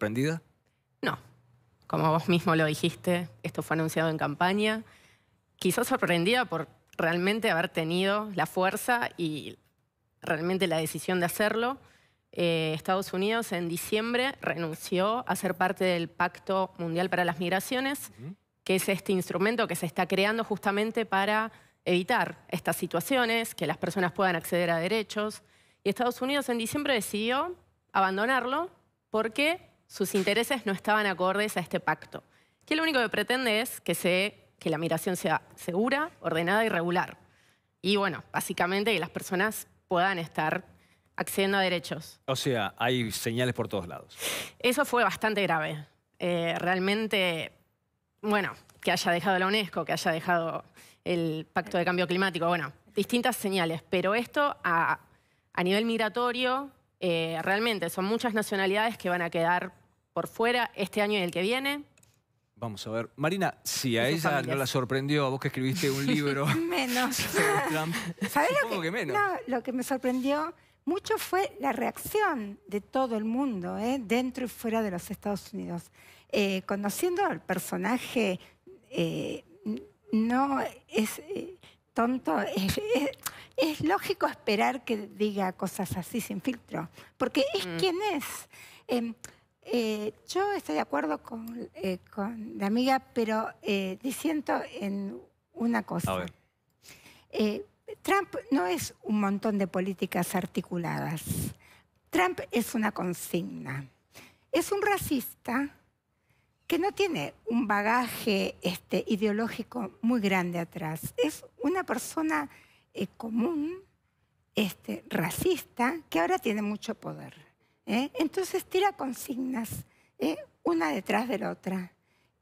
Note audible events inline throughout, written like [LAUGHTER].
¿Sorprendida? No. Como vos mismo lo dijiste, esto fue anunciado en campaña. Quizás sorprendida por realmente haber tenido la fuerza y realmente la decisión de hacerlo. Eh, Estados Unidos en diciembre renunció a ser parte del Pacto Mundial para las Migraciones, que es este instrumento que se está creando justamente para evitar estas situaciones, que las personas puedan acceder a derechos. Y Estados Unidos en diciembre decidió abandonarlo porque sus intereses no estaban acordes a este pacto, que lo único que pretende es que, la migración sea segura, ordenada y regular. Y bueno, básicamente que las personas puedan estar accediendo a derechos. O sea, hay señales por todos lados. Eso fue bastante grave. Eh, realmente, bueno, que haya dejado la UNESCO, que haya dejado el Pacto de Cambio Climático, bueno, distintas señales, pero esto a, nivel migratorio, eh, realmente son muchas nacionalidades que van a quedar por fuera este año y el que viene? Vamos a ver. Marina, si a ella no la sorprendió, a vos que escribiste un [LAUGHS] libro. menos. [LAUGHS] ¿Sabés lo que, me sorprendió mucho fue la reacción de todo el mundo, ¿eh? dentro y fuera de los Estados Unidos. Eh, conociendo al personaje, eh, no es tonto, es, lógico esperar que diga cosas así sin filtro, porque es mm. quien es em, eh, yo estoy de acuerdo con, eh, la amiga, pero eh, diciendo en una cosa. Trump no es un montón de políticas articuladas. Trump es una consigna. Es un racista que no tiene un bagaje este, ideológico muy grande atrás. Es una persona común, este, racista, que ahora tiene mucho poder. ¿eh? Entonces tira consignas, ¿eh? una detrás de la otra,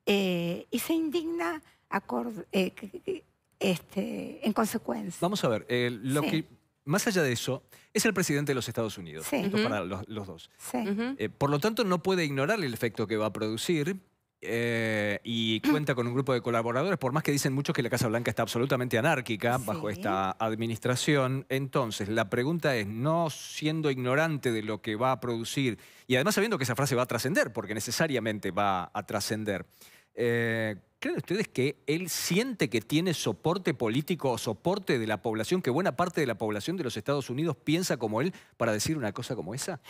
eh, y se indigna este, en consecuencia. Vamos a ver, lo que, más allá de eso, es el presidente de los Estados Unidos, para los, dos. por lo tanto, no puede ignorar el efecto que va a producir eh, y [CLEARS THROAT] cuenta con un grupo de colaboradores, por más que dicen muchos que la Casa Blanca está absolutamente anárquica bajo esta administración. Entonces, la pregunta es, no siendo ignorante de lo que va a producir, y además sabiendo que esa frase va a trascender, porque necesariamente va a trascender, eh, ¿creen ustedes que él siente que tiene soporte político o soporte de la población, que buena parte de la población de los Estados Unidos piensa como él para decir una cosa como esa?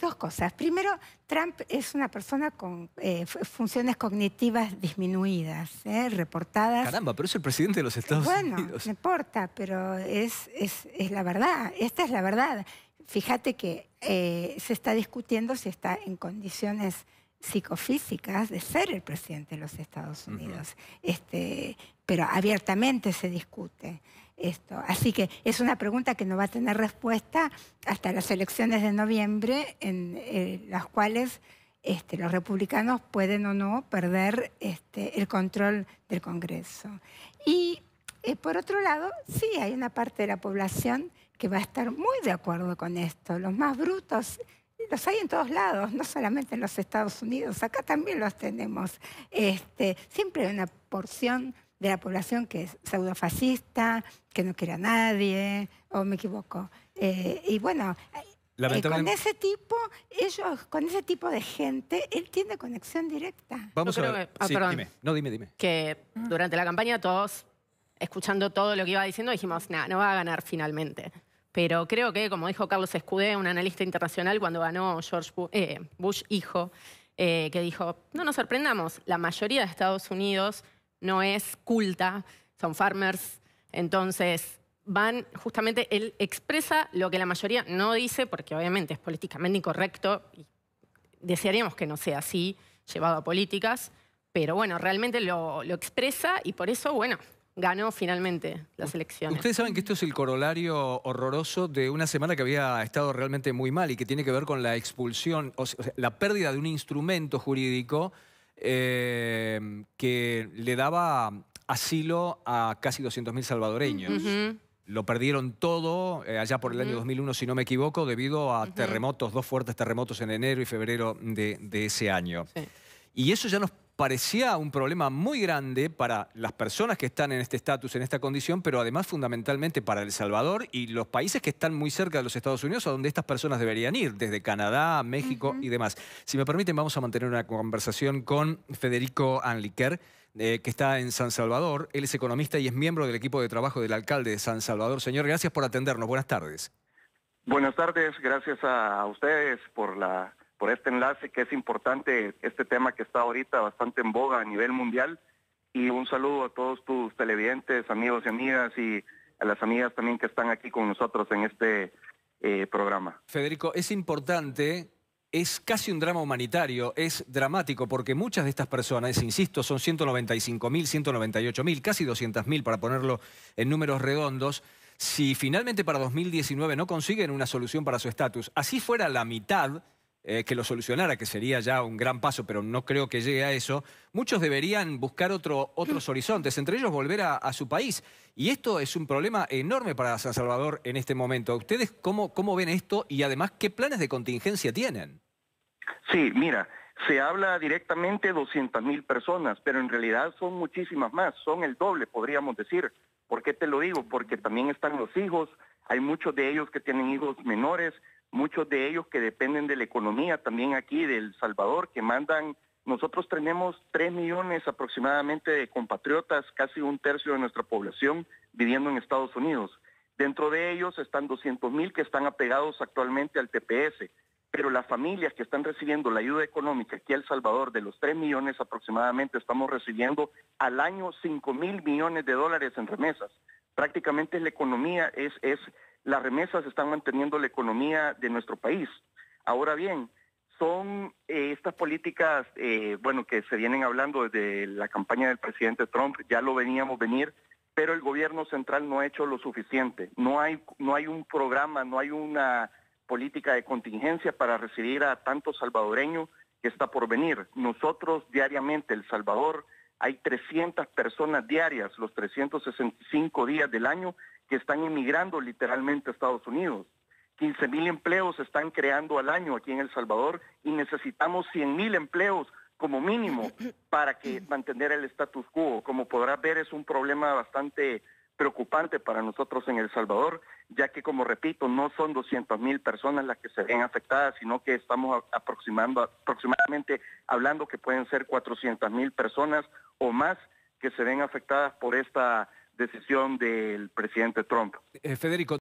dos cosas. Primero, Trump es una persona con eh, funciones cognitivas disminuidas, ¿eh? reportadas. Caramba, pero es el presidente de los Estados Unidos. Bueno, no importa, pero es, la verdad. Esta es la verdad. Fíjate que eh, se está discutiendo si está en condiciones psicofísicas de ser el presidente de los Estados Unidos. Este, pero abiertamente se discute. Así que es una pregunta que no va a tener respuesta hasta las elecciones de noviembre, en eh, las cuales este, los republicanos pueden o no perder este, el control del Congreso. Y eh, por otro lado, sí, hay una parte de la población que va a estar muy de acuerdo con esto. Los más brutos los hay en todos lados, no solamente en los Estados Unidos, acá también los tenemos. Este, siempre hay una porción de la población que es pseudofascista, que no quiere a nadie, o me equivoco. Eh, y bueno, eh, eh, con ese tipo, ellos, con ese tipo de gente, él tiene conexión directa. Vamos a ver. Ah, no, dime, dime. Que durante la campaña todos, escuchando todo lo que iba diciendo, dijimos, nada, no va a ganar finalmente. Pero creo que, como dijo Carlos Escudé, un analista internacional, cuando ganó George Bush, hijo, que dijo, no nos sorprendamos, la mayoría de Estados Unidos no es culta, son farmers, entonces van, justamente él expresa lo que la mayoría no dice, porque obviamente es políticamente incorrecto y desearíamos que no sea así, llevado a políticas, pero bueno, realmente lo, expresa y por eso, bueno, ganó finalmente las elecciones. Ustedes saben que esto es el corolario horroroso de una semana que había estado realmente muy mal y que tiene que ver con la expulsión, o la pérdida de un instrumento jurídico Em, que le daba asilo a casi 200.000 salvadoreños. Lo perdieron todo eh, allá por el año 2001, si no me equivoco, debido a terremotos, dos fuertes terremotos en enero y febrero de, ese año. Y eso ya nos parecía un problema muy grande para las personas que están en este estatus, en esta condición, pero además fundamentalmente para El Salvador y los países que están muy cerca de los Estados Unidos, a donde estas personas deberían ir, desde Canadá, México y demás. Si me permiten, vamos a mantener una conversación con Federico Anliker, eh, que está en San Salvador. Él es economista y es miembro del equipo de trabajo del alcalde de San Salvador. Señor, gracias por atendernos. Buenas tardes. Buenas tardes, gracias a ustedes por la por este enlace que es importante, este tema que está ahorita bastante en boga a nivel mundial. Y un saludo a todos tus televidentes, amigos y amigas y a las amigas también que están aquí con nosotros en este eh, programa. Federico, es importante es casi un drama humanitario, es dramático porque muchas de estas personas, insisto, son 195.000, 198.000, casi 200.000 para ponerlo en números redondos, si finalmente para 2019 no consiguen una solución para su estatus, así fuera la mitad, eh, que lo solucionara, que sería ya un gran paso, pero no creo que llegue a eso, muchos deberían buscar otros horizontes, entre ellos volver a, su país. Y esto es un problema enorme para San Salvador en este momento. ¿Ustedes cómo, cómo ven esto y además qué planes de contingencia tienen? Sí, mira, se habla directamente de 200 mil personas, pero en realidad son muchísimas más, son el doble, podríamos decir. ¿Por qué te lo digo? Porque también están los hijos, hay muchos de ellos que tienen hijos menores, muchos de ellos que dependen de la economía también aquí del Salvador, que mandan, nosotros tenemos 3 millones aproximadamente de compatriotas, casi un tercio de nuestra población viviendo en Estados Unidos. Dentro de ellos están 200 mil que están apegados actualmente al TPS, pero las familias que están recibiendo la ayuda económica aquí en El Salvador, de los 3 millones aproximadamente, estamos recibiendo al año 5 mil millones de dólares en remesas. Prácticamente la economía es, es las remesas están manteniendo la economía de nuestro país. Ahora bien, son eh, estas políticas, eh, bueno, que se vienen hablando desde la campaña del presidente Trump, ya lo veníamos venir, pero el gobierno central no ha hecho lo suficiente. No hay, no hay un programa, no hay una política de contingencia para recibir a tanto salvadoreño que está por venir. Nosotros diariamente, El Salvador, hay 300 personas diarias, los 365 días del año, que están emigrando literalmente a Estados Unidos. 15 mil empleos se están creando al año aquí en El Salvador y necesitamos 100 mil empleos como mínimo para que mantener el status quo. Como podrás ver, es un problema bastante preocupante para nosotros en El Salvador, ya que, como repito, no son 200 mil personas las que se ven afectadas, sino que estamos aproximando, aproximadamente hablando que pueden ser 400 mil personas o más que se ven afectadas por esta decisión del presidente Trump. Eh,